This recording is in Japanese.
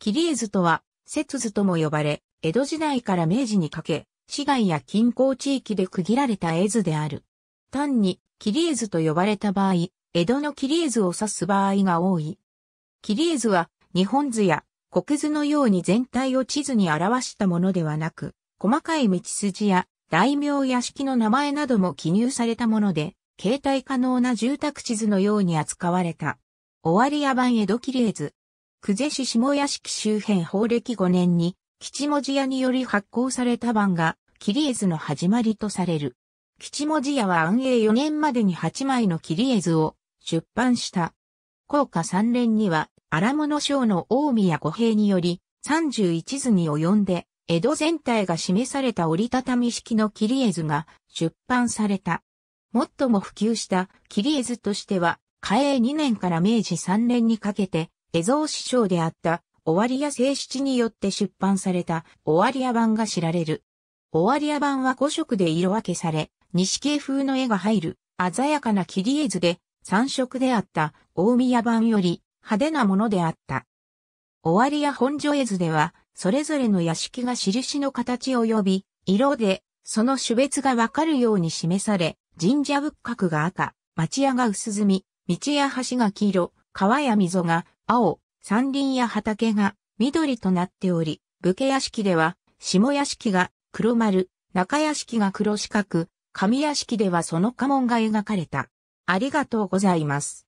切り絵図とは、節図とも呼ばれ、江戸時代から明治にかけ、市街や近郊地域で区切られた絵図である。単に、切り絵図と呼ばれた場合、江戸の切り絵図を指す場合が多い。切り絵図は、日本図や国図のように全体を地図に表したものではなく、細かい道筋や大名屋敷の名前なども記入されたもので、携帯可能な住宅地図のように扱われた。終わりや版江戸切り絵図。久世市下屋敷周辺法暦5年に、吉文字屋により発行された版が、切り絵図の始まりとされる。吉文字屋は安永4年までに8枚の切り絵図を出版した。高価3連には、荒物省の大宮五平により、31図に及んで、江戸全体が示された折りたたみ式の切り絵図が出版された。最も普及した切り絵図としては、嘉永2年から明治3年にかけて江蔵師匠であった、尾張屋清七によって出版された、尾張屋版が知られる。尾張屋版は5色で色分けされ、西系風の絵が入る、鮮やかな切り絵図で、3色であった、大宮版より、派手なものであった。尾張屋本所絵図では、それぞれの屋敷が印の形及び、色で、その種別がわかるように示され、神社仏閣が赤、町屋が薄墨、道や橋が黄色、川や溝が青、山林や畑が緑となっており、武家屋敷では、下屋敷が黒丸、中屋敷が黒四角、上屋敷ではその家紋が描かれた。ありがとうございます。